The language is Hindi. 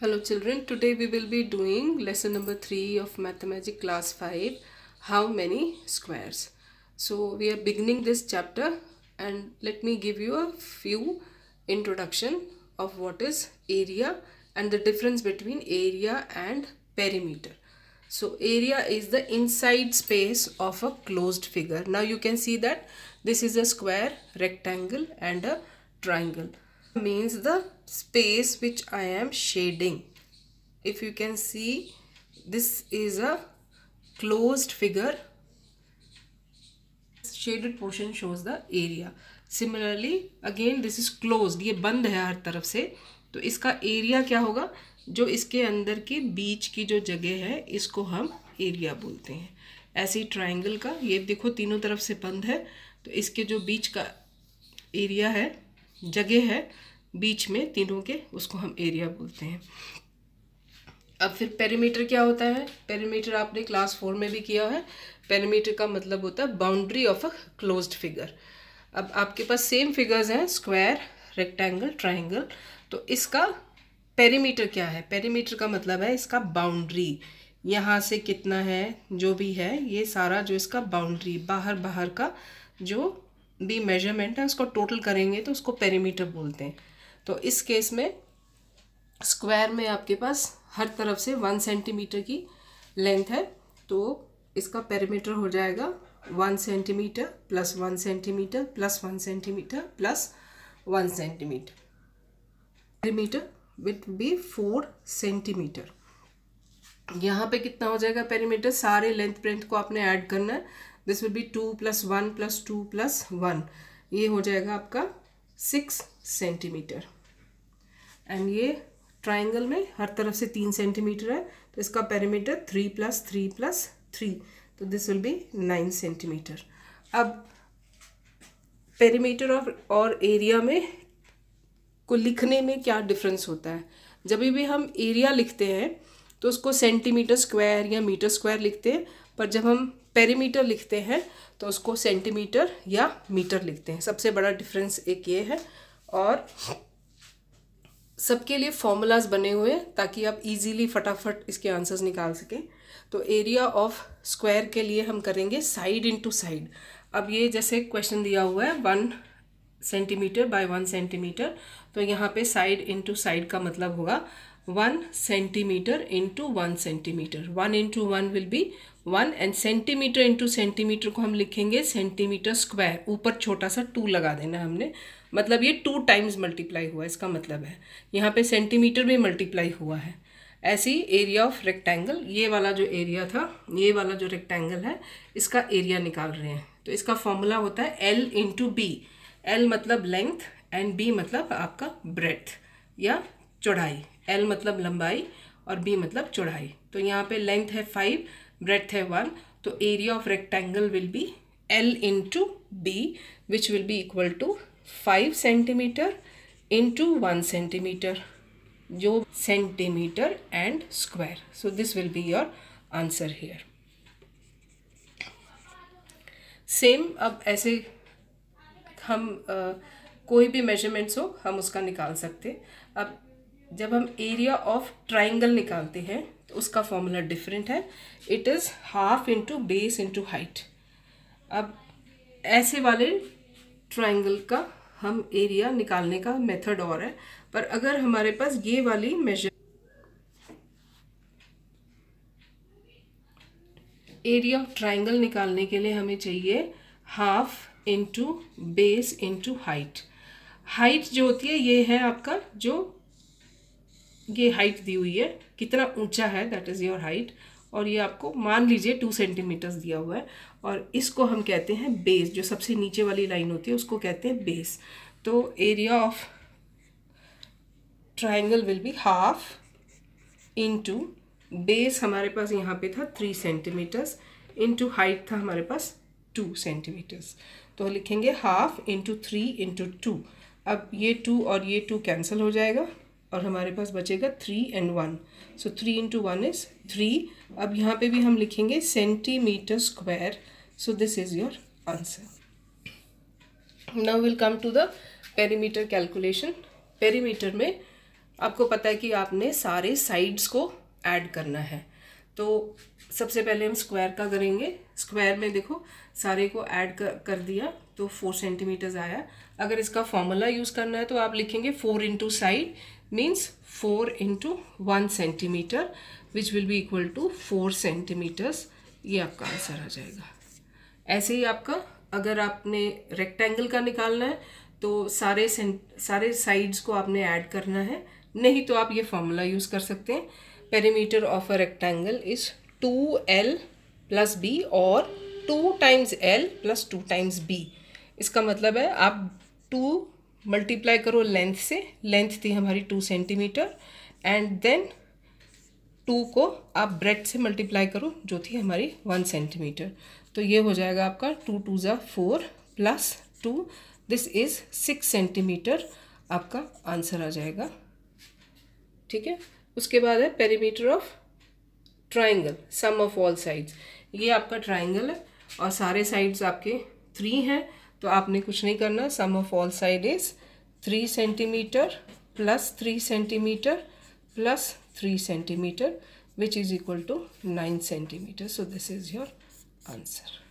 Hello children, today we will be doing lesson number 3 of Mathematics class 5, How Many Squares. So we are beginning this chapter and let me give you a few introduction of what is area and the difference between area and perimeter. So area is the inside space of a closed figure. Now you can see that this is a square, rectangle and a triangle. means the space which I am shading. If you can see, this is a closed figure. Shaded portion shows the area. Similarly, again this is closed. ye band hai har taraf se to iska area kya hoga जो इसके अंदर के बीच की जो जगह है इसको हम एरिया बोलते हैं ऐसे ही ट्राइंगल का ये देखो तीनों तरफ से बंद है तो इसके जो बीच का एरिया है जगह है बीच में तीनों के उसको हम एरिया बोलते हैं अब फिर पेरीमीटर क्या होता है पेरीमीटर आपने क्लास फोर में भी किया है पेरीमीटर का मतलब होता है boundary of a closed figure अब आपके पास सेम फिगर्स हैं स्क्वायर रेक्टेंगल ट्राइंगल तो इसका पेरीमीटर क्या है पेरीमीटर का मतलब है इसका बाउंड्री यहाँ से कितना है जो भी है ये सारा जो इसका बाउंड्री बाहर बाहर का जो भी मेजरमेंट है उसको टोटल करेंगे तो उसको पेरीमीटर बोलते हैं तो इस केस में स्क्वायर में आपके पास हर तरफ से वन सेंटीमीटर की लेंथ है तो इसका पेरीमीटर हो जाएगा one centimetre plus one centimetre plus one centimetre plus one centimetre perimeter with B four centimetre यहाँ पे कितना हो जाएगा पेरीमीटर सारे लेंथ प्रिंट को आपने ऐड करना है this will be two plus one plus two plus one ये हो जाएगा आपका सिक्स सेंटीमीटर एंड ये ट्राइंगल में हर तरफ से तीन सेंटीमीटर है तो इसका parameter three plus three plus three तो this will be nine centimetre अब पेरीमीटर ऑफ और एरिया में को लिखने में क्या डिफरेंस होता है जब भी हम एरिया लिखते हैं तो उसको सेंटीमीटर स्क्वायर या मीटर स्क्वायर लिखते हैं पर जब हम पेरीमीटर लिखते हैं तो उसको सेंटीमीटर या मीटर लिखते हैं सबसे बड़ा डिफरेंस एक ये है और सबके लिए फॉर्मूलाज बने हुए हैं ताकि आप इजीली फटाफट इसके आंसर्स निकाल सकें तो एरिया ऑफ स्क्वायर के लिए हम करेंगे साइड इनटू साइड अब ये जैसे क्वेश्चन दिया हुआ है one centimetre by one centimetre तो यहाँ पे साइड इनटू साइड का मतलब होगा one centimeter into one centimeter one into one will be one and centimetre into centimetre को हम लिखेंगे सेंटीमीटर स्क्वायर ऊपर छोटा सा टू लगा देना हमने मतलब ये टू टाइम्स मल्टीप्लाई हुआ इसका मतलब है यहाँ पे सेंटीमीटर भी मल्टीप्लाई हुआ है ऐसी एरिया ऑफ रेक्टेंगल ये वाला जो एरिया था ये वाला जो रेक्टेंगल है इसका एरिया निकाल रहे हैं तो इसका फॉर्मूला होता है एल इंटू बी एल मतलब लेंथ एंड बी मतलब आपका ब्रेथ या चौड़ाई एल मतलब लंबाई और बी मतलब चौड़ाई तो यहाँ पे लेंथ है फाइव ब्रेथ है वन तो area of rectangle will be L into B which will be equal to five centimetre into one centimetre जो centimetre and square so this will be your answer here same अब ऐसे हम uh, कोई भी मेजरमेंट्स हो हम उसका निकाल सकते अब जब हम एरिया ऑफ ट्राइंगल निकालते हैं तो उसका फॉर्मूला डिफरेंट है it is half into base into height अब ऐसे वाले ट्राइंगल का हम एरिया निकालने का मेथड और है पर अगर हमारे पास ये वाली मेजर एरिया ऑफ ट्राइंगल निकालने के लिए हमें चाहिए half into base into height height जो होती है ये है आपका जो ये हाइट दी हुई है कितना ऊंचा है दैट इज़ योर हाइट और ये आपको मान लीजिए टू सेंटीमीटर्स दिया हुआ है और इसको हम कहते हैं बेस जो सबसे नीचे वाली लाइन होती है उसको कहते हैं बेस तो area of triangle will be half into base हमारे पास यहाँ पे था थ्री सेंटीमीटर्स इनटू हाइट था हमारे पास टू सेंटीमीटर्स तो लिखेंगे half into three into two अब ये टू और ये टू कैंसिल हो जाएगा और हमारे पास बचेगा three and one so three into one is three अब यहाँ पे भी हम लिखेंगे centimetre square so this is your answer now will come to the perimeter calculation perimeter में आपको पता है कि आपने सारे साइड्स को ऐड करना है तो सबसे पहले हम स्क्वायर का करेंगे स्क्वायर में देखो सारे को ऐड कर, कर दिया तो फोर सेंटीमीटर्स आया अगर इसका फॉर्मूला यूज़ करना है तो आप लिखेंगे four into side means four into one centimetre which will be equal to four centimetres ये आपका आंसर आ जाएगा ऐसे ही आपका अगर आपने रेक्टेंगल का निकालना है तो सारे सारे साइड्स को आपने ऐड करना है नहीं तो आप ये फॉर्मूला यूज़ कर सकते हैं perimeter of a rectangle is two L plus B और two times L plus two times B इसका मतलब है आप टू मल्टीप्लाई करो लेंथ से लेंथ थी हमारी two centimetre and then two को आप ब्रेड से मल्टीप्लाई करो जो थी हमारी वन सेंटीमीटर तो ये हो जाएगा आपका टू टू ज़ा four plus two this is six centimetre आपका आंसर आ जाएगा ठीक है उसके बाद है perimeter of triangle sum of all sides ये आपका ट्राइंगल है और सारे साइड्स आपके थ्री हैं तो आपने कुछ नहीं करना sum of all side is three centimetre plus three centimetre plus three centimetre which is equal to nine centimetre so this is your answer